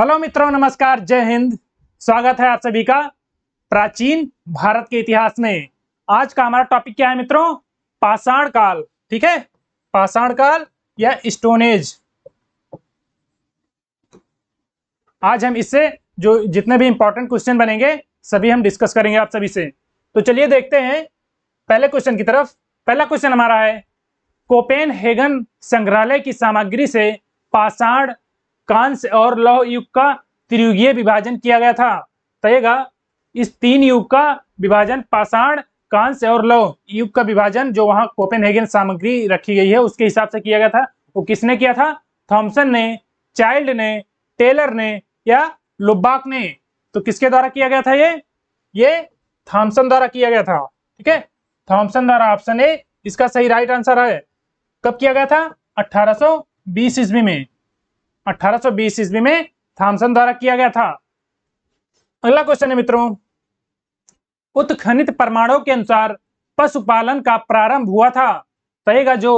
Hello मित्रों नमस्कार जय हिंद स्वागत है आप सभी का प्राचीन भारत के इतिहास में आज का हमारा टॉपिक क्या है मित्रों पाषाण काल ठीक है पाषाण काल या स्टोनेज आज हम इससे जो जितने भी इंपॉर्टेंट क्वेश्चन बनेंगे सभी हम डिस्कस करेंगे आप सभी से तो चलिए देखते हैं पहले क्वेश्चन की तरफ पहला क्वेश्चन हमारा है कोपेन हेगन संग्रहालय की सामग्री से पाषाण कांस्य और लौह युग का त्रियुगीय विभाजन किया गया था तयेगा इस तीन युग का विभाजन पाषाण कांस्य और लौह युग का विभाजन जो वहां कोपेनहेगन सामग्री रखी गई है उसके हिसाब से किया गया था वो किसने किया था थॉमसन ने चाइल्ड ने टेलर ने या लुब्बाक ने तो किसके द्वारा किया गया था ये ये थॉम्सन द्वारा किया गया था ठीक है थॉम्सन द्वारा ऑप्शन ए इसका सही राइट आंसर है कब किया गया था बीस ईस्वी में अठारह ईस्वी में थॉमसन द्वारा किया गया था अगला क्वेश्चन है मित्रों उत्खनित प्रमाणों के अनुसार पशुपालन का प्रारंभ हुआ था कहेगा जो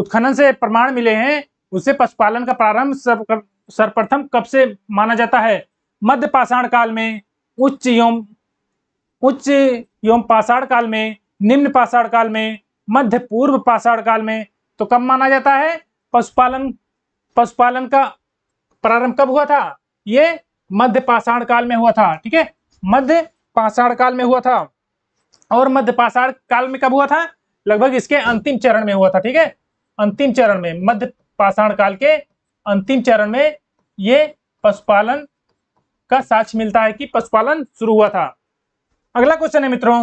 उत्खनन से प्रमाण मिले हैं उसे पशुपालन का प्रारंभ सर्वप्रथम कब से माना जाता है मध्य पाषाण काल में उच्च एवं उच्च एवं पाषाण काल में निम्न पाषाण काल में मध्य पूर्व पाषाण काल में तो कब माना जाता है पशुपालन पशुपालन का प्रारंभ कब हुआ था ये मध्य पाषाण काल में हुआ था ठीक है मध्य पाषाण काल में हुआ था और मध्य पाषाण काल में कब हुआ था लगभग इसके अंतिम चरण में हुआ था ठीक है अंतिम चरण में मध्य पाषाण काल के अंतिम चरण में ये पशुपालन का साक्ष मिलता है कि पशुपालन शुरू हुआ था अगला क्वेश्चन है मित्रों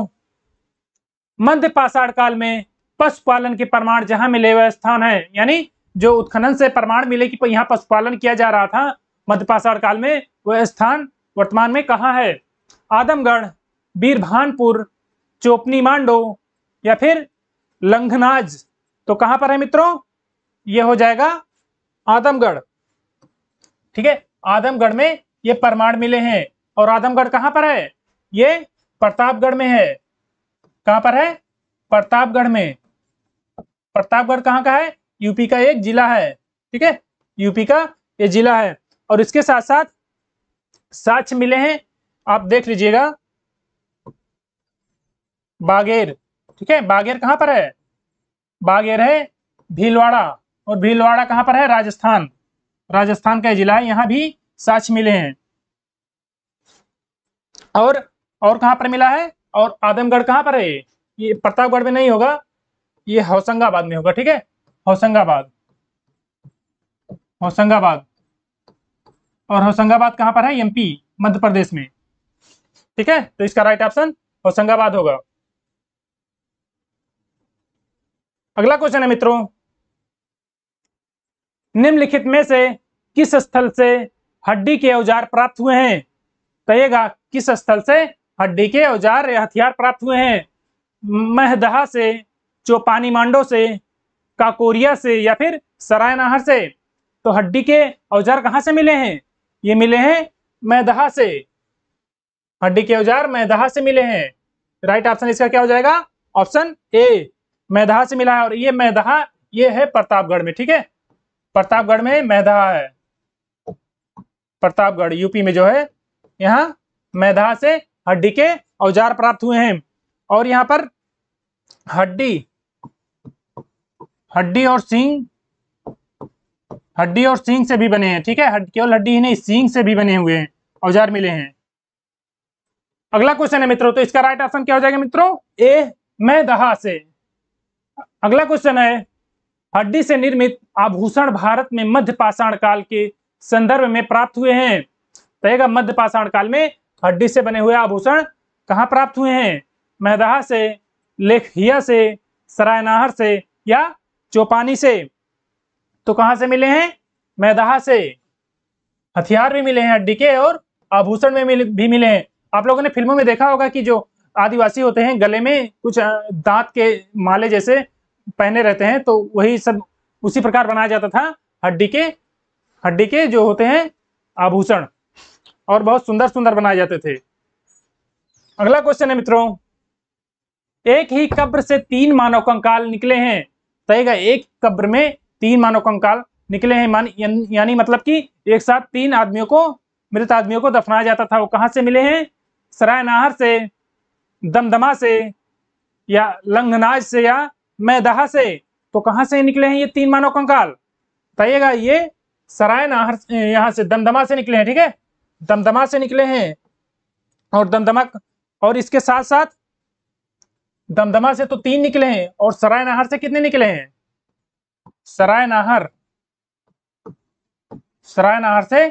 मध्य पाषाण काल में पशुपालन के प्रमाण जहां मिले हुए स्थान है यानी जो उत्खनन से प्रमाण मिले कि यहाँ पशुपालन किया जा रहा था मध्य पाषाण काल में वह स्थान वर्तमान में कहाँ है आदमगढ़ बीरभानपुर चोपनी मांडो या फिर लंघनाज तो कहाँ पर है मित्रों ये हो जाएगा आदमगढ़ ठीक है आदमगढ़ में ये प्रमाण मिले हैं और आदमगढ़ कहाँ पर है ये प्रतापगढ़ में है कहाँ पर है प्रतापगढ़ में प्रतापगढ़ कहाँ का है यूपी का एक जिला है ठीक है यूपी का ये जिला है और इसके साथ साथ साक्ष मिले हैं आप देख लीजिएगा बागेर ठीक है बागेर कहाँ पर है बागेर है भीलवाड़ा और भीलवाड़ा कहाँ पर है राजस्थान राजस्थान का जिला है यहाँ भी साक्ष मिले हैं और और कहाँ पर मिला है और आदमगढ़ कहाँ पर है ये प्रतापगढ़ में नहीं होगा ये होशंगाबाद में होगा ठीक है होशंगाबाद होशंगाबाद और होशंगाबाद कहां पर है एमपी मध्य प्रदेश में ठीक है तो इसका राइट ऑप्शन होशंगाबाद होगा अगला क्वेश्चन है मित्रों निम्नलिखित में से किस स्थल से हड्डी के औजार प्राप्त हुए हैं कहेगा किस स्थल से हड्डी के औजार या हथियार प्राप्त हुए हैं महदहा से चौपानी मांडो से काकोरिया से या फिर सराय से तो हड्डी के औजार कहाँ से मिले हैं ये मिले हैं मैदहा से हड्डी के औजार मैदहा से मिले हैं राइट ऑप्शन इसका क्या हो जाएगा ऑप्शन ए मैदहा से मिला है और ये मैदहा ये है प्रतापगढ़ में ठीक है प्रतापगढ़ में मैदहा है प्रतापगढ़ यूपी में जो है यहाँ मैदहा से हड्डी के औजार प्राप्त हुए हैं और यहाँ पर हड्डी हड्डी और सींग हड्डी और सींग से भी बने हैं ठीक है केवल हड्डी ही नहीं सींग से भी बने हुए हैं औजार मिले हैं अगला क्वेश्चन है मित्रों तो इसका राइट ऑप्शन क्या हो जाएगा मित्रों ए मैं दहा से अगला क्वेश्चन है हड्डी से निर्मित आभूषण भारत में मध्य पाषाण काल के संदर्भ में प्राप्त हुए हैं कहेगा तो मध्य पाषाण काल में हड्डी से बने हुए आभूषण कहाँ प्राप्त हुए हैं मैदहा से लेखिया से सरायनाहर से या चौपानी से तो कहां से मिले हैं मैदहा से हथियार भी मिले हैं हड्डी के और आभूषण में भी मिले हैं आप लोगों ने फिल्मों में देखा होगा कि जो आदिवासी होते हैं गले में कुछ दांत के माले जैसे पहने रहते हैं तो वही सब उसी प्रकार बनाया जाता था हड्डी के हड्डी के जो होते हैं आभूषण और बहुत सुंदर सुंदर बनाए जाते थे अगला क्वेश्चन है मित्रों एक ही कब्र से तीन मानव कंकाल निकले हैं तयेगा तो एक कब्र में तीन मानव कंकाल निकले हैं मान यानी मतलब कि एक साथ तीन आदमियों को मृत आदमियों को दफनाया जाता था वो कहाँ से मिले हैं सराय नाहर से दमदमा से या लंगनाज से या मैदहा से तो कहाँ से निकले हैं ये तीन मानव कंकाल बताइएगा तो ये सराय नाहर यहाँ से दमदमा से निकले हैं ठीक है दमदमा से निकले हैं और दमदमा और इसके साथ साथ दमदमा से तो तीन निकले हैं और सराय नाहर से कितने निकले हैं सराय नाहर सराय नाहर से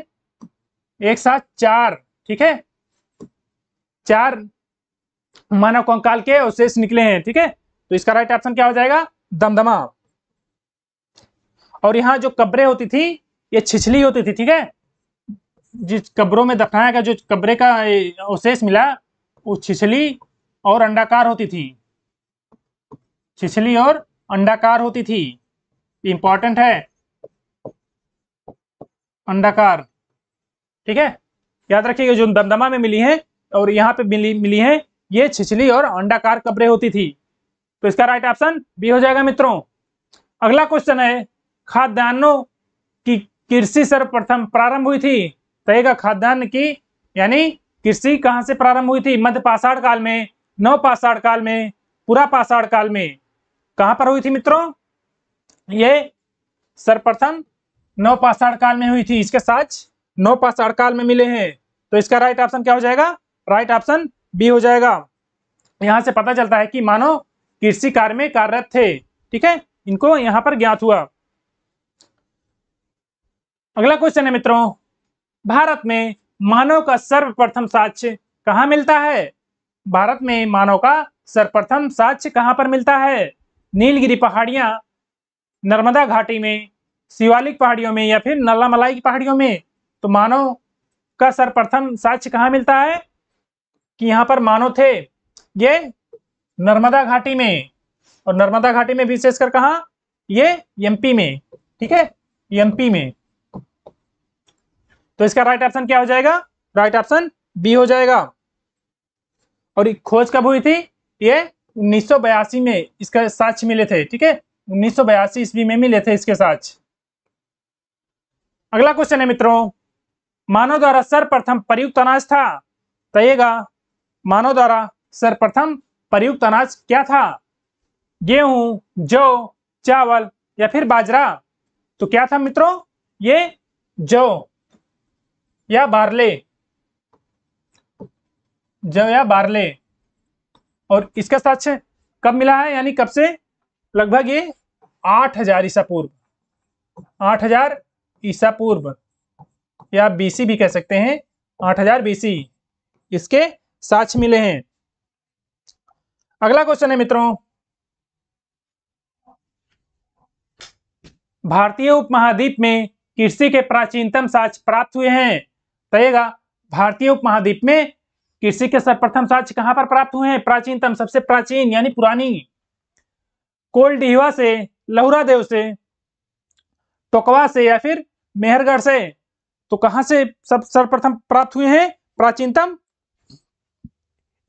एक साथ चार ठीक है चार मानव कंकाल के अवशेष निकले हैं ठीक है तो इसका राइट ऑप्शन क्या हो जाएगा दमदमा और यहां जो कब्रें होती थी ये छिछली होती थी ठीक है जिस कब्रों में दफनाया का जो कब्रे का अवशेष मिला वो छिछली और अंडाकार होती थी छिछली और अंडाकार होती थी इंपॉर्टेंट है अंडाकार ठीक है याद रखिएगा जो दमदमा में मिली है और यहाँ पे मिली मिली है ये छिछली और अंडाकार कब्रे होती थी तो इसका राइट ऑप्शन बी हो जाएगा मित्रों अगला क्वेश्चन है खाद्यान्नों की कृषि सर्वप्रथम प्रारंभ हुई थी तयेगा खाद्यान्न की यानी कृषि कहाँ से प्रारंभ हुई थी मध्य पाषाण काल में नव पाषाण काल में पूरा पाषाण काल में कहां पर हुई थी मित्रों ये सर्वप्रथम नवपाषाण काल में हुई थी इसके साक्ष नवपाषाण काल में मिले हैं तो इसका राइट ऑप्शन क्या हो जाएगा राइट ऑप्शन बी हो जाएगा यहां से पता चलता है कि मानो कृषि कार्य में कार्यरत थे ठीक है इनको यहां पर ज्ञात हुआ अगला क्वेश्चन है मित्रों भारत में मानव का सर्वप्रथम साक्ष्य कहां मिलता है भारत में मानव का सर्वप्रथम साक्ष्य कहां पर मिलता है नीलगिरी पहाड़ियां नर्मदा घाटी में शिवालिक पहाड़ियों में या फिर नल्लामलाई की पहाड़ियों में तो मानव का सर्वप्रथम साक्ष्य कहाँ मिलता है कि यहाँ पर मानव थे ये नर्मदा घाटी में और नर्मदा घाटी में विशेषकर कहा ये एमपी में ठीक है एमपी में तो इसका राइट ऑप्शन क्या हो जाएगा राइट ऑप्शन बी हो जाएगा और खोज कब हुई थी ये 1982 में इसका साक्ष मिले थे ठीक है उन्नीस सौ बयासी ईस्वी में मिले थे इसके साक्ष अगला क्वेश्चन है मित्रों मानव द्वारा सर्वप्रथम प्रयुक्त अनाज था कहेगा मानव द्वारा सर्वप्रथम प्रयुक्त अनाज क्या था गेहूं जौ चावल या फिर बाजरा तो क्या था मित्रों ये जौ या बारले जौ या बारले और इसका साक्ष्य कब मिला है यानी कब से लगभग ये आठ हजार ईसा पूर्व आठ हजार ईसा पूर्व या बीसी भी कह सकते हैं आठ हजार बीसी इसके साक्ष्य मिले हैं अगला क्वेश्चन है मित्रों भारतीय उपमहाद्वीप में कृषि के प्राचीनतम साक्ष्य प्राप्त हुए हैं तयेगा भारतीय उपमहाद्वीप में कृषि के सर्वप्रथम साक्ष्य कहां पर प्राप्त हुए हैं प्राचीनतम सबसे प्राचीन यानी पुरानी कोल डिहवा से लहुरा देव से टोकवा से या फिर मेहरगढ़ से तो कहां से सब सर्वप्रथम प्राप्त हुए हैं प्राचीनतम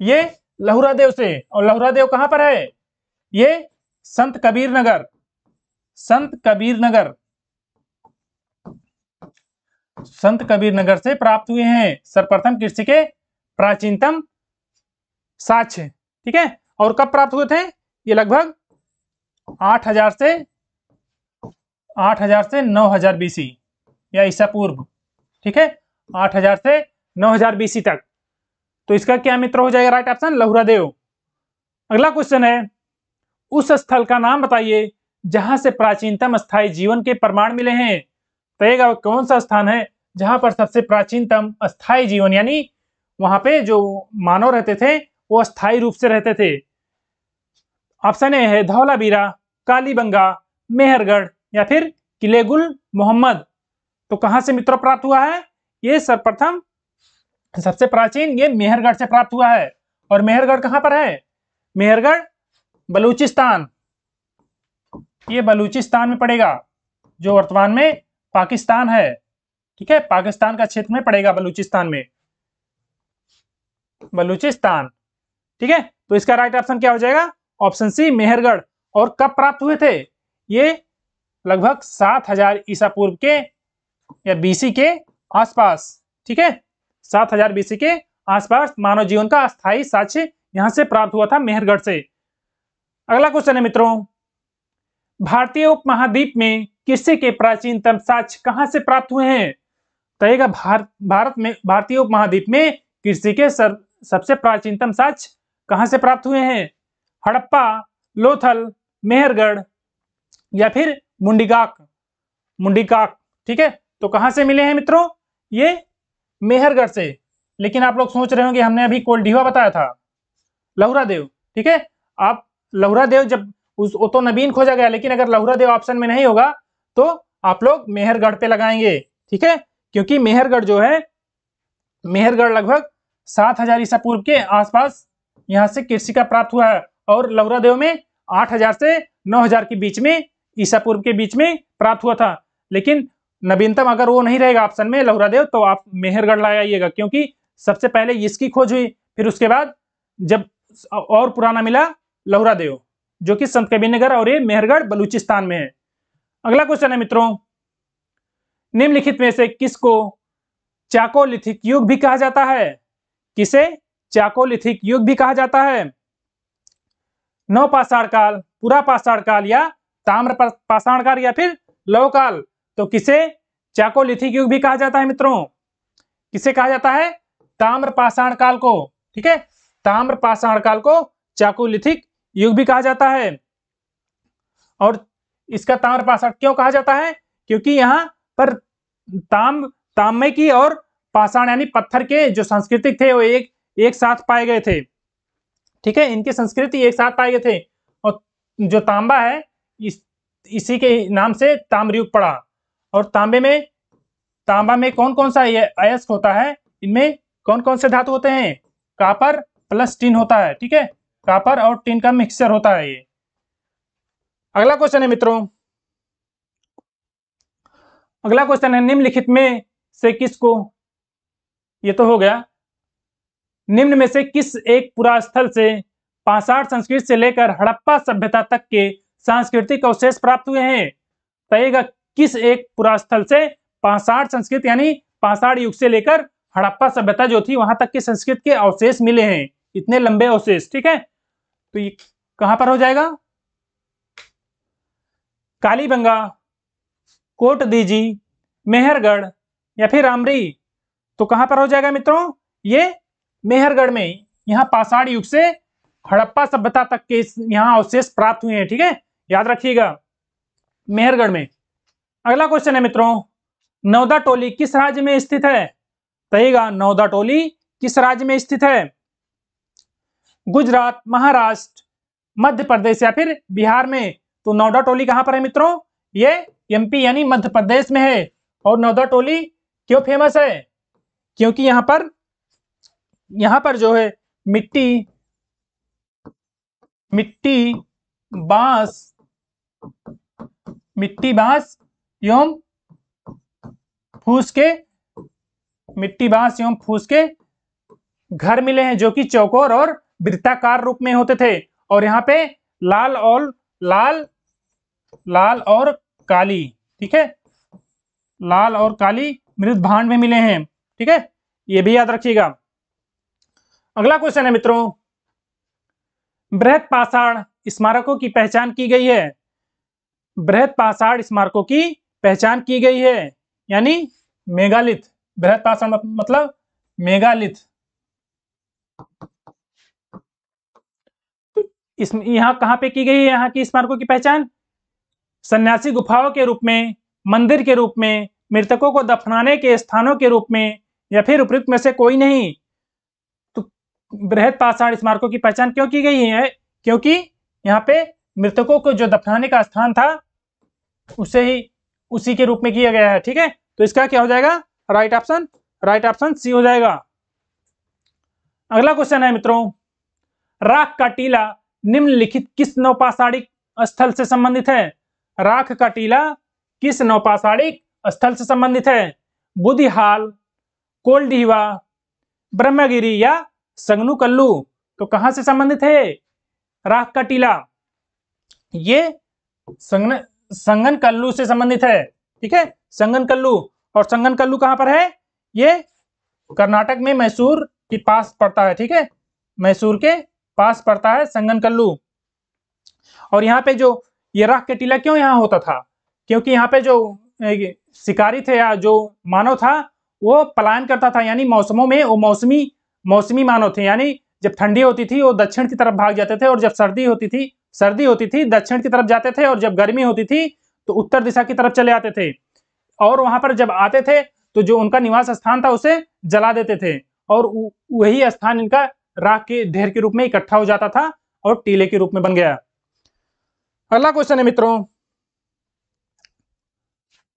ये लहुरा देव से और लहुरा देव कहां पर है ये संत कबीर नगर संत कबीर नगर संत कबीर नगर से प्राप्त हुए हैं सर्वप्रथम कृषि के प्राचीनतम साक्ष्य ठीक है और कब प्राप्त हुए थे ये लगभग 8000 से 8000 से 9000 बीसी या ईसा पूर्व ठीक है 8000 से 9000 बीसी तक तो इसका क्या मित्र हो जाएगा राइट ऑप्शन लहुरा देव अगला क्वेश्चन है उस स्थल का नाम बताइए जहां से प्राचीनतम स्थायी जीवन के प्रमाण मिले हैं तो कौन सा स्थान है जहां पर सबसे प्राचीनतम अस्थायी जीवन यानी वहां पे जो मानव रहते थे वो अस्थायी रूप से रहते थे ऑप्शन ए है धौलाबीरा कालीबंगा मेहरगढ़ या फिर किलेगुल मोहम्मद तो कहां से मित्र प्राप्त हुआ है ये सर्वप्रथम सबसे प्राचीन ये मेहरगढ़ से प्राप्त हुआ है और मेहरगढ़ कहां पर है मेहरगढ़ बलूचिस्तान ये बलूचिस्तान में पड़ेगा जो वर्तमान में पाकिस्तान है ठीक है पाकिस्तान का क्षेत्र में पड़ेगा बलूचिस्तान में बलूचिस्तान ठीक है तो इसका राइट ऑप्शन क्या हो जाएगा ऑप्शन सी मेहरगढ़ और कब प्राप्त हुए थे ये लगभग सात हजार ईसा पूर्व के या बीसी के आसपास ठीक है सात हजार बीसी के आसपास मानव जीवन का अस्थायी साक्ष्य यहां से प्राप्त हुआ था मेहरगढ़ से अगला क्वेश्चन है मित्रों भारतीय उपमहाद्वीप में किस्से के प्राचीनतम साक्ष्य कहां से प्राप्त हुए हैं तो भारत भारत में भारतीय उपमहाद्वीप में कृषि के सर, सबसे प्राचीनतम साक्ष कहाँ से प्राप्त हुए हैं हड़प्पा लोथल मेहरगढ़ या फिर मुंडिकाक मुंडिकाक ठीक है तो कहाँ से मिले हैं मित्रों ये मेहरगढ़ से लेकिन आप लोग सोच रहे होंगे हमने अभी कोलडीवा बताया था लहुरा देव ठीक है आप लहुरा देव जब उस तो नबीन खोजा गया लेकिन अगर लहुरा देव ऑप्शन में नहीं होगा तो आप लोग मेहरगढ़ पे लगाएंगे ठीक है क्योंकि मेहरगढ़ जो है मेहरगढ़ लगभग सात हजार ईसा पूर्व के आसपास यहाँ से कृषि का प्राप्त हुआ है और लौरादेव में आठ हजार से नौ हजार के बीच में ईसा पूर्व के बीच में प्राप्त हुआ था लेकिन नवीनतम अगर वो नहीं रहेगा ऑप्शन में लौरादेव तो आप मेहरगढ़ लगाइएगा क्योंकि सबसे पहले इसकी खोज हुई फिर उसके बाद जब और पुराना मिला देव जो कि संत कबीरनगर और ये मेहरगढ़ बलूचिस्तान में है अगला क्वेश्चन है मित्रों निम्नलिखित में से किसको चाकोलिथिक युग भी कहा जाता है किसे चाकोलिथिक युग भी कहा जाता है पाषाण काल पूरा पाषाण काल या ताम्र पाषाण काल या फिर लव काल तो किसे चाकोलिथिक युग भी कहा जाता है मित्रों किसे कहा जाता है ताम्र पाषाण काल को ठीक है ताम्र पाषाण काल को चाकोलिथिक युग भी कहा जाता है और इसका ताम्र पाषाण क्यों कहा जाता है क्योंकि यहां पर ताम ताम्य की और पाषाण यानी पत्थर के जो सांस्कृतिक थे वो एक एक साथ पाए गए थे ठीक है इनके संस्कृति एक साथ पाए गए थे और जो तांबा है इस इसी के नाम से ताम्रयुग पड़ा और तांबे में तांबा में कौन कौन सा अयस्क होता है इनमें कौन कौन से धातु होते हैं कापर प्लस टिन होता है ठीक है कापर और टिन का मिक्सचर होता है ये अगला क्वेश्चन है मित्रों अगला क्वेश्चन है निम्नलिखित में से किसको ये तो हो गया निम्न में से किस एक पुरास्थल से पांसाठ संस्कृत से लेकर हड़प्पा सभ्यता तक के सांस्कृतिक अवशेष प्राप्त हुए हैं तयेगा किस एक पुरास्थल से पांसाठ संस्कृत यानी पांसाड़ युग से लेकर हड़प्पा सभ्यता जो थी वहां तक के संस्कृत के अवशेष मिले हैं इतने लंबे अवशेष ठीक है तो ये कहां पर हो जाएगा कालीबंगा कोट दीजी मेहरगढ़ या फिर रामरी तो कहां पर हो जाएगा मित्रों ये मेहरगढ़ में यहाँ पाषाण युग से हड़प्पा सभ्यता तक के यहाँ अवशेष प्राप्त हुए हैं ठीक है थीके? याद रखिएगा मेहरगढ़ में अगला क्वेश्चन है मित्रों नौदा टोली किस राज्य में स्थित है कहेगा नौदा टोली किस राज्य में स्थित है गुजरात महाराष्ट्र मध्य प्रदेश या फिर बिहार में तो नौदा टोली कहां पर है मित्रों ये एमपी यानी मध्य प्रदेश में है और नौदा टोली क्यों फेमस है क्योंकि यहां पर यहां पर जो है मिट्टी मिट्टी बांस मिट्टी बांस एवं फूस के मिट्टी बांस एवं फूस के घर मिले हैं जो कि चौकोर और वृत्ताकार रूप में होते थे और यहां पे लाल और लाल लाल और काली ठीक है लाल और काली मृत भांड में मिले हैं ठीक है ये भी याद रखिएगा अगला क्वेश्चन है मित्रों बृहत पाषाण स्मारकों की पहचान की गई है बृहत पाषाण स्मारकों की पहचान की गई है यानी मेगालिथ बृहत पाषाण मतलब मेगालिथ तो इस यहाँ पे की गई है यहां की स्मारकों की पहचान सन्यासी गुफाओं के रूप में मंदिर के रूप में मृतकों को दफनाने के स्थानों के रूप में या फिर उपयुक्त में से कोई नहीं तो बृहद पाषाण स्मारकों की पहचान क्यों की गई है क्योंकि यहाँ पे मृतकों को जो दफनाने का स्थान था उसे ही उसी के रूप में किया गया है ठीक है तो इसका क्या हो जाएगा right option right option C हो जाएगा अगला क्वेश्चन है मित्रों राख का टीला निम्नलिखित किस नौपाषाणिक स्थल से संबंधित है राख का टीला किस नौपाषाणिक स्थल से संबंधित है बुद्धिहाल कोलडीहवा ब्रह्मगिरी या संगनूकल्लू तो कहां से संबंधित है राख का टीला ये संगन संगन कल्लू से संबंधित है ठीक है संगन कल्लू और संगन कल्लू कहां पर है ये कर्नाटक में मैसूर के पास पड़ता है ठीक है मैसूर के पास पड़ता है संगन कल्लू और यहाँ पे जो ये राख के टीला क्यों यहाँ होता था क्योंकि यहाँ पे जो शिकारी थे या जो मानव था वो पलायन करता था यानी मौसमों में वो मौसमी मौसमी मानव थे यानी जब ठंडी होती थी वो दक्षिण की तरफ भाग जाते थे और जब सर्दी होती थी सर्दी होती थी दक्षिण की तरफ जाते थे और जब गर्मी होती थी तो उत्तर दिशा की तरफ चले आते थे और वहां पर जब आते थे तो जो उनका निवास स्थान था उसे जला देते थे और वही स्थान इनका राख के ढेर के रूप में इकट्ठा हो जाता था और टीले के रूप में बन गया अगला क्वेश्चन है मित्रों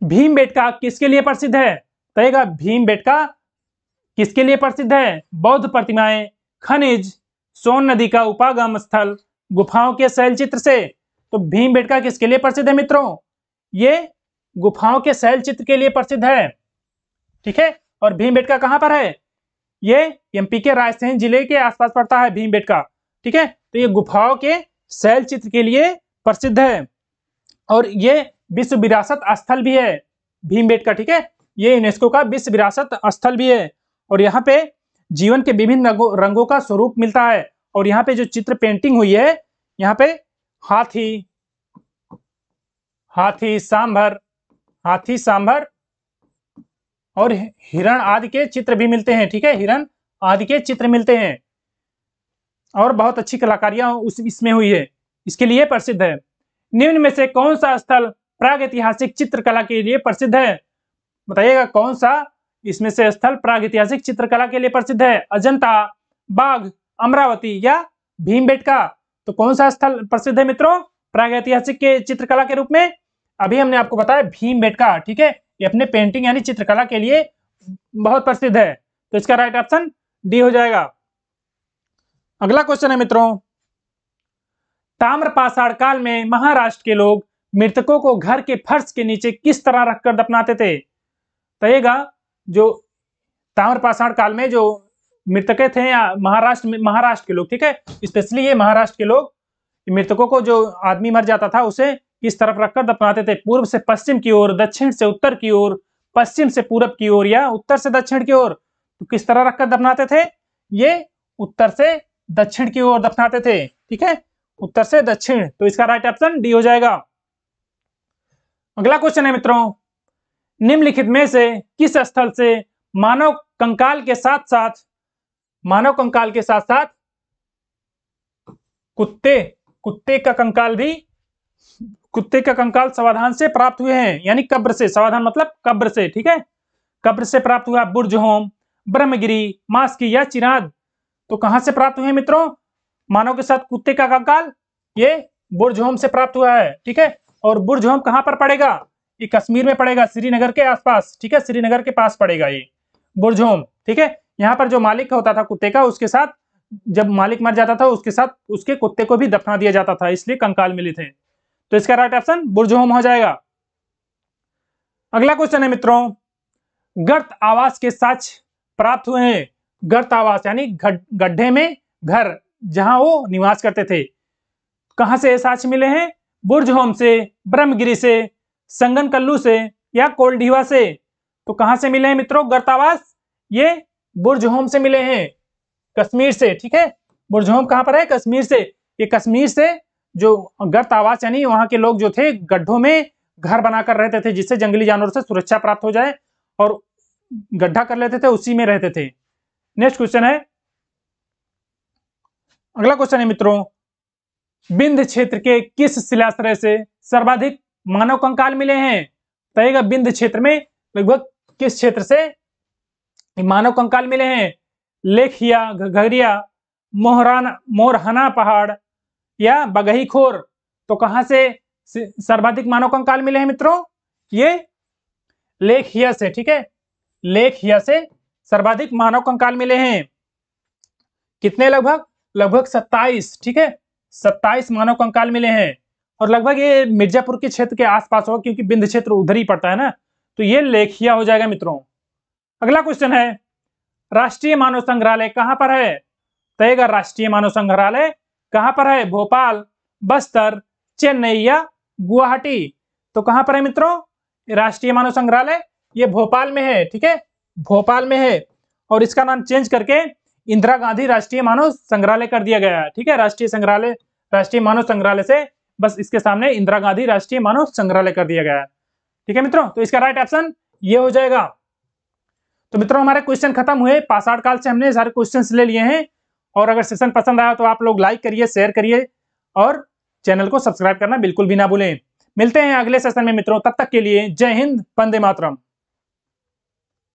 भीम बेटका किसके लिए प्रसिद्ध है रहेगा भीम बेटका किसके लिए प्रसिद्ध है बौद्ध प्रतिमाएं खनिज सोन नदी का उपागम स्थल गुफाओं के शैल चित्र से तो भीम बेटका किसके लिए प्रसिद्ध है मित्रों ये गुफाओं के शैल चित्र के लिए प्रसिद्ध है ठीक है और भीम बेटका कहां पर है ये एमपी के रायसेन जिले के आसपास पड़ता है भीम बेटका ठीक है तो ये गुफाओं के शैल चित्र के लिए प्रसिद्ध है और ये विश्व विरासत स्थल भी है भीम बेटका ठीक है ये यूनेस्को का विश्व विरासत स्थल भी है और यहाँ पे जीवन के विभिन्न रंगों का स्वरूप मिलता है और यहाँ पे जो चित्र पेंटिंग हुई है यहाँ पे हाथी हाथी सांभर हाथी सांभर और हिरण आदि के चित्र भी मिलते हैं ठीक है हिरण आदि के चित्र मिलते हैं और बहुत अच्छी कलाकारियां उस इसमें हुई है इसके लिए प्रसिद्ध है निम्न में से कौन सा स्थल प्राग ऐतिहासिक चित्रकला के लिए प्रसिद्ध है बताइएगा कौन सा इसमें से स्थल प्रागैतिहासिक चित्रकला के लिए प्रसिद्ध है अजंता बाघ अमरावती या भीम तो कौन सा स्थल प्रसिद्ध है मित्रों प्रागैतिहासिक के चित्रकला के रूप में अभी हमने आपको बताया भीम ठीक है ये अपने पेंटिंग यानी चित्रकला के लिए बहुत प्रसिद्ध है तो इसका राइट ऑप्शन डी हो जाएगा अगला क्वेश्चन है मित्रों ताम्रपाषाण काल में महाराष्ट्र के लोग मृतकों को घर के फर्श के नीचे किस तरह रखकर दफनाते थे तयेगा जो ताम्रपाषाण काल में जो मृतकें थे या महाराष्ट्र महाराष्ट्र के लोग ठीक है स्पेशली ये महाराष्ट्र के लोग मृतकों को जो आदमी मर जाता था उसे इस तरफ रखकर दफनाते थे पूर्व से पश्चिम की ओर दक्षिण से उत्तर की ओर पश्चिम से पूरब की ओर या उत्तर से दक्षिण की ओर तो किस तरह रखकर दफनाते थे ये उत्तर से दक्षिण की ओर दफनाते थे ठीक है उत्तर से दक्षिण तो इसका राइट ऑप्शन डी हो जाएगा अगला क्वेश्चन है मित्रों निम्नलिखित में से किस स्थल से मानव कंकाल के साथ साथ मानव कंकाल के साथ साथ कुत्ते कुत्ते का कंकाल भी कुत्ते का कंकाल समाधान से प्राप्त हुए हैं यानी कब्र से समाधान मतलब कब्र से ठीक है कब्र से प्राप्त हुआ बुर्ज होम ब्रह्मगिरी मास्की या चिराद तो कहां से प्राप्त हुए मित्रों मानव के साथ कुत्ते का कंकाल ये बुर्ज होम से प्राप्त हुआ है ठीक है और बुर्ज होम कहां पर पड़ेगा ये कश्मीर में पड़ेगा श्रीनगर के आसपास ठीक है श्रीनगर के पास पड़ेगा ये बुरझोम ठीक है यहाँ पर जो मालिक होता था कुत्ते का उसके साथ जब मालिक मर जाता था उसके साथ उसके कुत्ते को भी दफना दिया जाता था इसलिए कंकाल मिले थे तो इसका राइट ऑप्शन बुरझोम हो जाएगा अगला क्वेश्चन है मित्रों गर्त आवास के साक्ष प्राप्त हुए हैं गर्त आवास यानी गड्ढे में घर जहां वो निवास करते थे कहां से साक्ष मिले हैं होम से ब्रह्मगिरी से संगन कल्लू से या कोलडीवा से तो कहां से मिले हैं मित्रों गर्तावास ये बुर्जहोम से मिले हैं कश्मीर से ठीक है बुर्जहोम कहां पर है कश्मीर से ये कश्मीर से जो गर्त आवास यानी वहां के लोग जो थे गड्ढों में घर बनाकर रहते थे जिससे जंगली जानवरों से सुरक्षा प्राप्त हो जाए और गड्ढा कर लेते थे उसी में रहते थे नेक्स्ट क्वेश्चन है अगला क्वेश्चन है मित्रों बिंद क्षेत्र के किस शिलाश्रय से सर्वाधिक मानव कंकाल मिले हैं तयगा बिंद क्षेत्र में लगभग किस क्षेत्र से मानव कंकाल मिले हैं लेखिया घघरिया मोहरान मोरहना पहाड़ या बगही खोर तो कहां से सर्वाधिक मानव कंकाल मिले हैं मित्रों ये लेखिया से ठीक है लेखिया से सर्वाधिक मानव कंकाल मिले हैं कितने लगभग लगभग सत्ताईस ठीक है सत्ताईस मानव कंकाल मिले हैं और लगभग ये मिर्जापुर के क्षेत्र के आसपास होगा क्योंकि बिंद क्षेत्र उधर ही पड़ता है ना तो ये लेखिया हो जाएगा मित्रों अगला क्वेश्चन है राष्ट्रीय मानव संग्रहालय कहाँ पर है तयगा तो राष्ट्रीय मानव संग्रहालय कहाँ पर है भोपाल बस्तर चेन्नई या गुवाहाटी तो कहाँ पर है मित्रों राष्ट्रीय मानव संग्रहालय ये भोपाल में है ठीक है भोपाल में है और इसका नाम चेंज करके इंदिरा गांधी राष्ट्रीय मानव संग्रहालय कर दिया गया है ठीक है राष्ट्रीय संग्रहालय राष्ट्रीय मानव संग्रहालय से बस इसके सामने इंदिरा गांधी राष्ट्रीय मानव संग्रहालय कर दिया गया है ठीक है मित्रों तो इसका राइट ऑप्शन ये हो जाएगा तो मित्रों हमारे क्वेश्चन खत्म हुए पास आठ काल से हमने सारे क्वेश्चन ले लिए हैं और अगर सेशन पसंद आया तो आप लोग लाइक करिए शेयर करिए और चैनल को सब्सक्राइब करना बिल्कुल भी ना भूलें मिलते हैं अगले सेशन में मित्रों तब तक के लिए जय हिंद वंदे मातरम